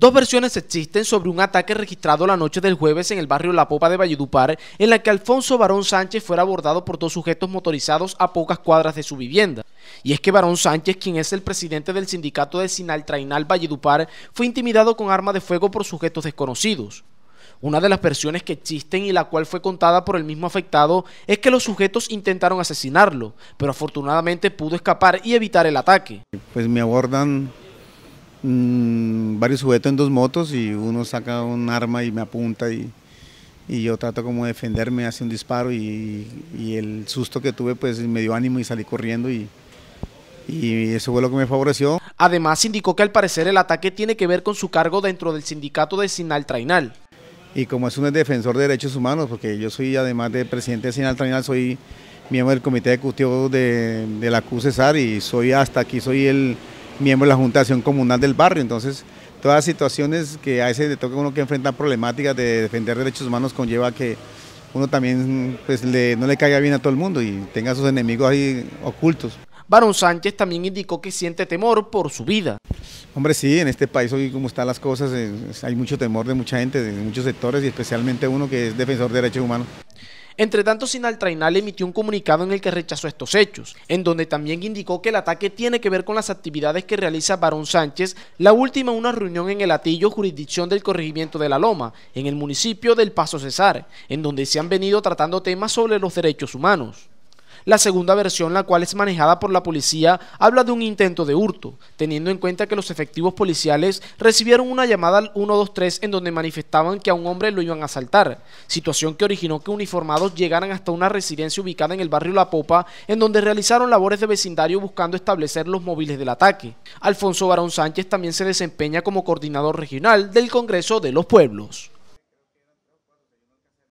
Dos versiones existen sobre un ataque registrado la noche del jueves en el barrio La Popa de Valledupar, en la que Alfonso Barón Sánchez fuera abordado por dos sujetos motorizados a pocas cuadras de su vivienda. Y es que Barón Sánchez, quien es el presidente del sindicato de Sinaltrainal Valledupar, fue intimidado con arma de fuego por sujetos desconocidos. Una de las versiones que existen y la cual fue contada por el mismo afectado es que los sujetos intentaron asesinarlo, pero afortunadamente pudo escapar y evitar el ataque. Pues me abordan Mm, varios sujetos en dos motos y uno saca un arma y me apunta y, yo trato como de defenderme, hace un disparo y, el susto que tuve pues me dio ánimo y salí corriendo y, eso fue lo que me favoreció. Además indicó que al parecer el ataque tiene que ver con su cargo dentro del sindicato de Sinal Trainal. Y como es un defensor de derechos humanos, porque yo soy además de presidente de Sinal Trainal, soy miembro del comité ejecutivo de, de la CUCESAR y soy hasta aquí, soy el miembro de la Junta de Comunal del barrio. Entonces, todas las situaciones que a ese le toca uno que enfrentar problemáticas de defender derechos humanos conlleva que uno también pues, no le caiga bien a todo el mundo y tenga sus enemigos ahí ocultos. Barón Sánchez también indicó que siente temor por su vida. Hombre, sí, en este país hoy como están las cosas, eh, hay mucho temor de mucha gente, de muchos sectores y especialmente uno que es defensor de derechos humanos. Entre tanto, Sinaltrainal emitió un comunicado en el que rechazó estos hechos, en donde también indicó que el ataque tiene que ver con las actividades que realiza Barón Sánchez, la última una reunión en el Atillo, jurisdicción del corregimiento de La Loma, en el municipio del Paso Cesar, en donde se han venido tratando temas sobre los derechos humanos. La segunda versión, la cual es manejada por la policía, habla de un intento de hurto, teniendo en cuenta que los efectivos policiales recibieron una llamada al 123 en donde manifestaban que a un hombre lo iban a asaltar, situación que originó que uniformados llegaran hasta una residencia ubicada en el barrio La Popa, en donde realizaron labores de vecindario buscando establecer los móviles del ataque. Alfonso Barón Sánchez también se desempeña como coordinador regional del Congreso de los Pueblos.